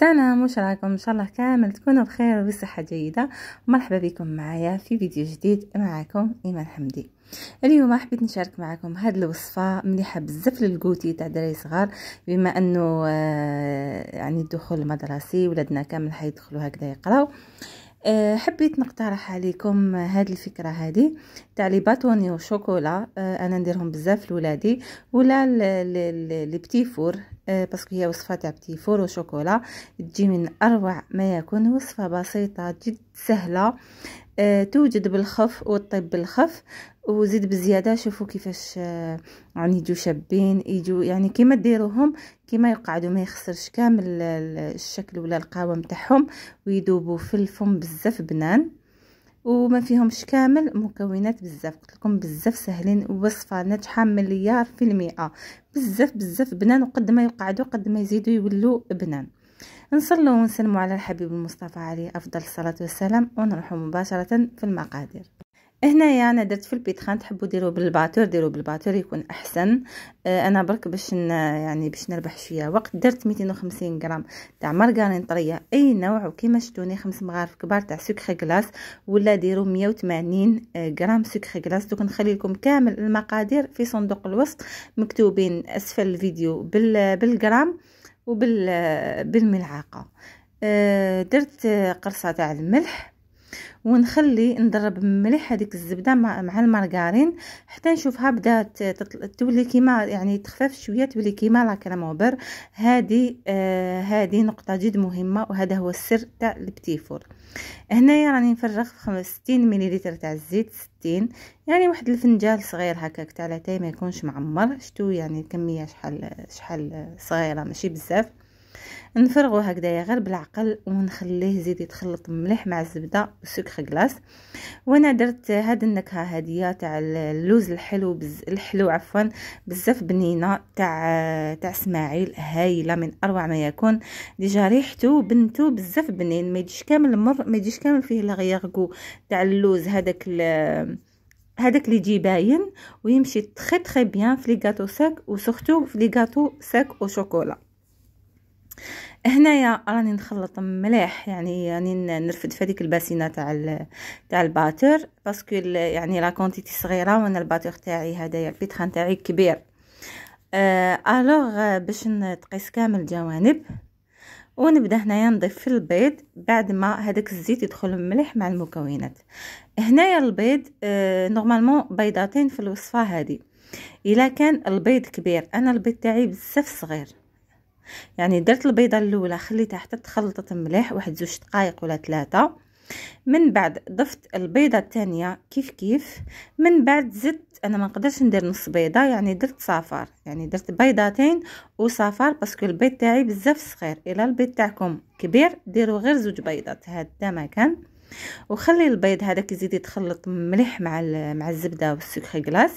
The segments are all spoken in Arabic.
سنة مش راكم ان شاء الله كامل تكونوا بخير وبصحة جيدة مرحبا بكم معايا في فيديو جديد معاكم ايمان حمدي اليوم حبيت نشارك معكم هاد الوصفه مليحه بزاف للكوتي تاع دراري صغار بما انه آه، يعني الدخول المدرسي ولادنا كامل حيدخلوا هكذا يقراو أه، حبيت نقترح عليكم هاد الفكره هذه تاع لي باتوني وشوكولا أه، انا نديرهم بزاف لولادي ولا لي بتي فور أه، باسكو هي وصفه تاع بتي فور وشوكولا تجي من اروع ما يكون وصفه بسيطه جد سهله آه، توجد بالخف وتطيب بالخف وزيد بزياده شوفوا كيفاش آه، يعني يجوا شابين يجوا يعني كيما ديروهم كيما يقعدوا ما يخسرش كامل الشكل ولا القوام تاعهم ويذوبوا في الفم بزاف بنان وما فيهمش كامل مكونات بزاف قلت لكم بزاف سهلين وصفه ناجحه مليار في المئه بزاف بزاف بنان وقد ما يقعدوا قد ما يزيدوا يولوا بنان نصلوا ونسلموا على الحبيب المصطفى عليه أفضل الصلاة والسلام ونروحوا مباشرة في المقادير هنايا يعني انا درت في البيتخان تحبوا ديروا بالباتور ديروا بالباتور يكون احسن آه، انا برك باش يعني باش نربح شويه وقت درت 250 غرام تاع مارغرين طريه اي نوع وكيما شتوني خمس مغارف كبار تاع سكر غلاس ولا ديروا 180 آه، غرام سكر غلاس دوك نخلي لكم كامل المقادير في صندوق الوصف مكتوبين اسفل الفيديو بالغرام وبالملعقه آه، درت قرصه تاع الملح ونخلي ندرب مليح هذيك الزبده مع, مع المارغرين حتى نشوفها بدات تولي كيما يعني تخفف شويه تولي كيما لا كريم اوبر هذه آه هذه نقطه جد مهمه وهذا هو السر تاع البتيفور هنايا راني يعني نفرغ 65 60 مليلتر تاع الزيت 60 يعني واحد الفنجال صغير هكاك تاع لاتاي ما يكونش معمر شتو يعني الكميه شحال شحال صغيره ماشي بزاف نفرغو هكذايا غير بالعقل ونخليه زيد يتخلط مليح مع الزبده والسكر غلاص وانا درت هاد النكهه هاديه تاع اللوز الحلو بز... الحلو عفوا بزاف بنينه تاع تاع اسماعيل هايله من اروع ما يكون ديجا ريحته بنته بزاف بنين ما يجيش كامل مر ما يجيش كامل فيه لاغيغو تاع اللوز هذاك ال... هذاك اللي يجي باين ويمشي تخي تخي بيان في لي غاتو ساك وسورتو في لي غاتو ساك او شوكولا هنايا راني نخلط مليح يعني راني يعني نرفد في هذيك الباسينه تاع تاع الباتور باسكو يعني لا كونتيتي صغيره وانا الباتور تاعي هدايا البيتخان تاعي كبير آه الوغ آه، باش نتقيس كامل الجوانب ونبدا هنايا نضيف في البيض بعد ما هذاك الزيت يدخل مليح مع المكونات هنايا البيض آه نورمالمون بيضتين في الوصفه هذه الا كان البيض كبير انا البيض تاعي بزاف صغير يعني درت البيضه الاولى خليتها حتى تخلطت مليح واحد زوج دقائق ولا ثلاثه من بعد ضفت البيضه الثانيه كيف كيف من بعد زدت انا ما نقدرش ندير نص بيضه يعني درت صفار يعني درت بيضتين وصفار باسكو البيض تاعي بزاف صغير الا البيض تاعكم كبير ديروا غير زوج بيضات هذا ما كان وخلي البيض هذاك يزيد يتخلط مليح مع مع الزبده والسكر كلاص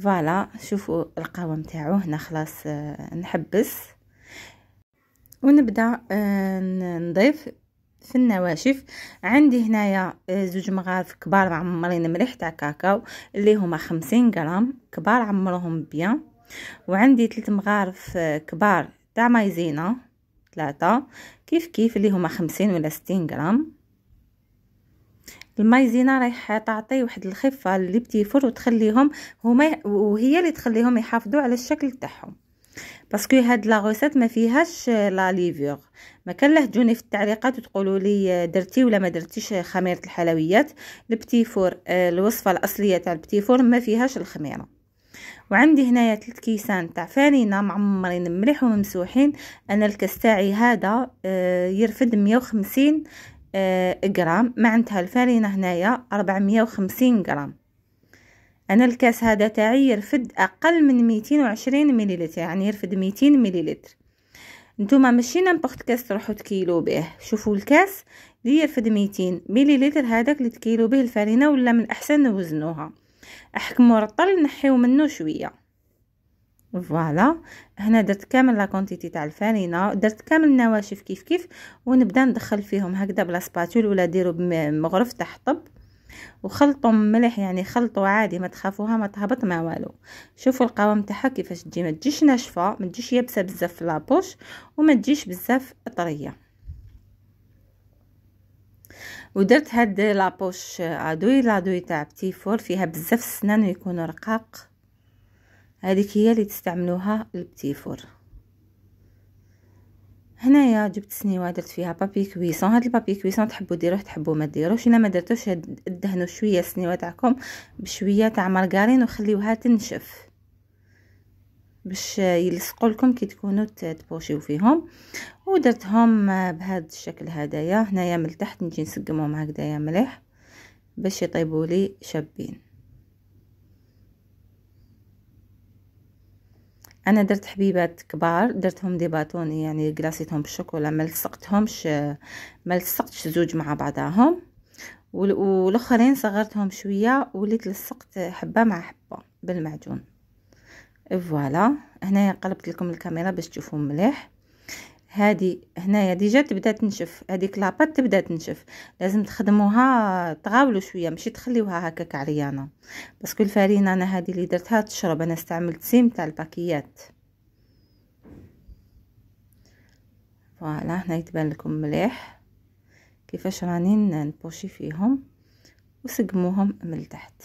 فوالا شوفوا القهوه نتاعو هنا خلاص آه، نحبس ونبدا آه، نضيف في النواشف عندي هنايا آه، زوج مغارف كبار معمرين مليح تاع كاكاو اللي هما خمسين غرام كبار عمرهم بيان وعندي ثلاث مغارف كبار تاع مايزينا ثلاثة كيف كيف اللي هما خمسين ولا ستين غرام المايزينا رايح تعطي واحد الخفه بتيفر وتخليهم هما وهي اللي تخليهم يحافظوا على الشكل تاعهم باسكو هاد لا غوسيت ما فيهاش لا ليفيغ ما كان له في التعليقات وتقولوا لي درتي ولا ما درتيش خميره الحلويات البتي فور آه، الوصفه الاصليه تاع البتي فور ما فيهاش الخميره وعندي هنايا ثلاث كيسان تاع فانينا معمرين مليح وممسوحين انا الكاس تاعي هذا آه، يرفد 150 غرام آه، معنتها الفرينة هنايا 450 غرام انا الكاس هذا تاعي يرفد اقل من 220 مليلتر يعني يرفد 200 مليلتر نتوما ماشي نمبخت كاس تروحوا تكيلو به شوفوا الكاس لي يرفد 200 مليلتر هذاك اللي تكيلو به الفرينه ولا من الاحسن نوزنوها احكموا رطل نحيو منه شويه فوالا هنا درت كامل لا كونتيتي تاع الفرينه درت كامل النواشف كيف كيف ونبدا ندخل فيهم هكذا بلا سباتول ولا ديروا بمغرف تاع حطب وخلطوا مليح يعني خلطوا عادي ما تخافوها ما تهبط ما والو شوفوا القوام تاعها كيفاش تجي ما تجيش ناشفه ما تجيش يابسه بزاف في لابوش وما تجيش بزاف طريه ودرت هاد لابوش ادوي لادوي تاع بتي فور فيها بزاف السنان ويكونوا رقاق هذيك هي اللي تستعملوها البتيفور هنايا جبت سنيوه درت فيها بابي كويسون هاد البابي كويسون تحبوا ديروه تحبوا ما ديروش الا ما درتوش دهنوا شويه السنيوه تاعكم بشويه تاع مارغرين وخليوها تنشف باش يلصقوا لكم كي تكونوا تبوشيو فيهم ودرتهم بهذا الشكل هدايا هنايا من التحت نجي نسقمهم هكذايا مليح باش يطيبوا لي شابين انا درت حبيبات كبار درتهم دي باتوني يعني قلاصيتهم بالشوكولا ما لصقتهمش ما لصقتش زوج مع بعضاهم والاخرين صغرتهم شويه وليت لصقت حبه مع حبه بالمعجون فوالا هنايا قلبت لكم الكاميرا باش تشوفوا مليح هادي هنايا ديجا تبدا تنشف هذيك لاباط تبدا تنشف لازم تخدموها تغاولوا شويه ماشي تخليوها هكاك عريانه باسكو الفرينه انا هذه اللي درتها تشرب انا استعملت سيم تاع الباكيات فوالا هنا يتبان لكم مليح كيفاش راني نبوشي فيهم وسقموهم من تحت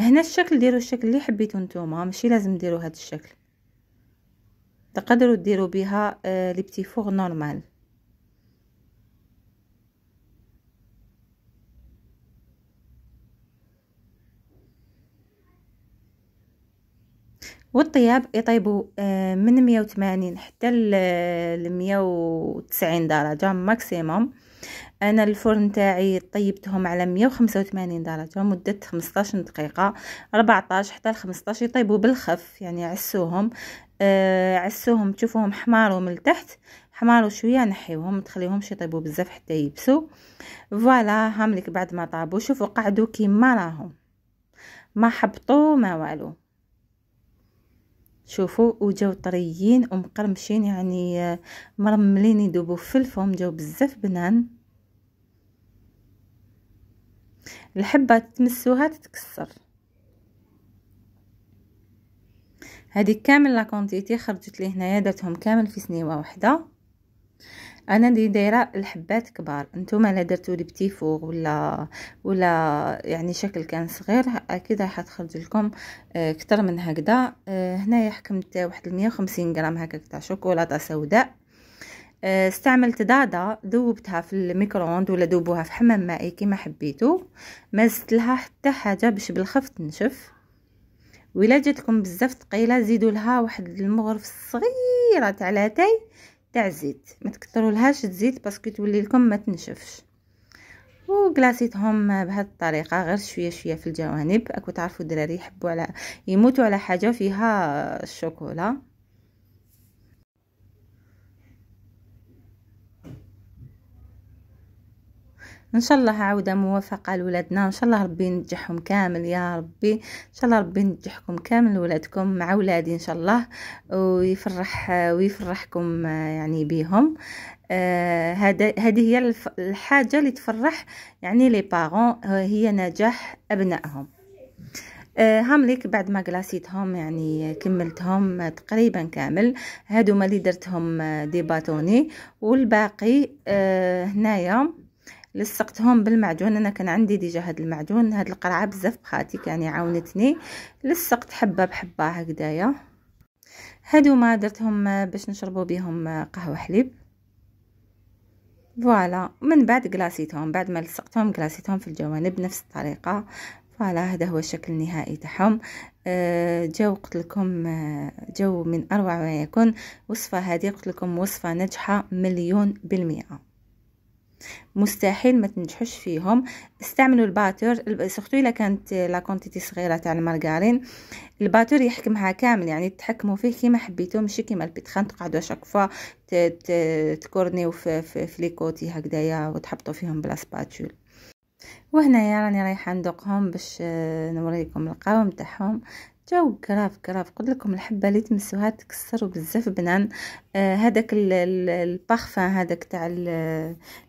هنا الشكل ديروا الشكل اللي حبيتو نتوما ماشي لازم ديروا هذا الشكل تقدروا ديروا بها آه، لي بتي فوغ نورمال والطياب يطيبوا آه، من 180 حتى ل 190 آه، درجه ماكسيموم انا الفرن تاعي طيبتهم على 185 درجه مده 15 دقيقه 14 حتى ل 15 يطيبوا بالخف يعني عسوهم آه عسوهم تشوفوهم حمارو من التحت حمارو شويه نحيوهم ما تخليهمش يطيبوا بزاف حتى يبسو فوالا هاملك بعد ما طابوا شوفوا قعدوا كيما راهم ما حبطوا ما والو شوفوا وجاو طريين ومقرمشين يعني آه، مرملين في الفم جاو بزاف بنان الحبه تمسوها تتكسر هذه كامل لاكونتيتي خرجت لي هنايا درتهم كامل في سنيوه واحده انا دي دايره الحبات كبار نتوما لا درتو لي بتي فوغ ولا ولا يعني شكل كان صغير اكيد راح تخرج لكم اكثر آه، من هكذا آه، هنايا حكمت واحد 150 غرام هكاك تاع شوكولاته سوداء آه، استعملت دادا ذوبتها في الميكرووند ولا ذوبوها في حمام مائي كما حبيتو ما لها حتى حاجه باش بالخف تنشف ولا جاتكم بزاف ثقيله زيدوا لها واحد المغرف صغيره تاع لاتاي تاع الزيت ما تكثرولهاش الزيت باسكو تولي لكم ما تنشفش وكلاسيتهم بهذه الطريقه غير شويه شويه في الجوانب اكو تعرفوا الدراري يحبوا على يموتوا على حاجه فيها الشوكولا ان شاء الله عوده موافقه لولادنا ان شاء الله ربي ينجحهم كامل يا ربي ان شاء الله ربي ينجحكم كامل ولادكم مع ولادي ان شاء الله ويفرح ويفرحكم آه، يعني بهم آه، هذا آه هذه هي الحاجه اللي تفرح يعني لي بارون آه، هي نجاح ابنائهم هامليك بعد ما قلاسيتهم يعني كملتهم تقريبا كامل هادو ما اللي درتهم دي باتوني والباقي هنايا لصقتهم بالمعجون انا كان عندي ديجا هاد المعجون هاد القرعه بزاف بخاتي كان عاونتني لصقت حبه بحبه هكدايا هادو ما درتهم باش نشربوا بهم قهوه حليب فوالا من بعد كلاصيتهم بعد ما لصقتهم كلاصيتهم في الجوانب نفس الطريقه فوالا هذا هو الشكل النهائي تاعهم أه جو قلت لكم آه، جو من اروع ما يكون وصفه هذه قلت لكم وصفه ناجحه مليون بالمئه مستحيل ما تنجحوش فيهم استعملوا الباتور سورتو الا كانت لا كونتيتي صغيره تاع المارغارين الباتور يحكمها كامل يعني تحكموا فيه كيما حبيتو ماشي كيما البيتخان تقعدوا شاك فوا تكورنيو في, في, في ليكوتي هكدايا وتحبطوا فيهم بلا سباتول وهنايا راني رايحه ندقهم باش آه، نوريكم القوام تاعهم جاو كراف كراف قلت لكم الحبه اللي تمسوها تكسر بزاف بنان آه هذاك البارفان هذاك تاع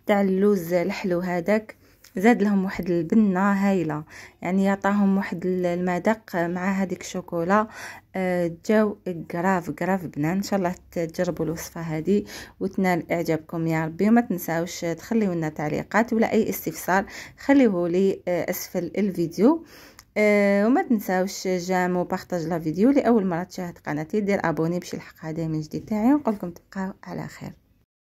تاع اللوز الحلو هذاك زاد لهم واحد البنه هايله يعني يعطاهم واحد المذاق مع هذيك الشوكولا آه، جاو كراف كراف بنان ان شاء الله تجربوا الوصفه هذه وتنال اعجابكم يا ربي وما تنساوش تخليو لنا تعليقات ولا اي استفسار خليوه لي آه، اسفل الفيديو أه وما تنساوش جام وبارطاج لا فيديو لاول مره تشاهد قناتي دير ابوني باش يلحق هذا من جديد تاعي ونقول لكم تبقاو على خير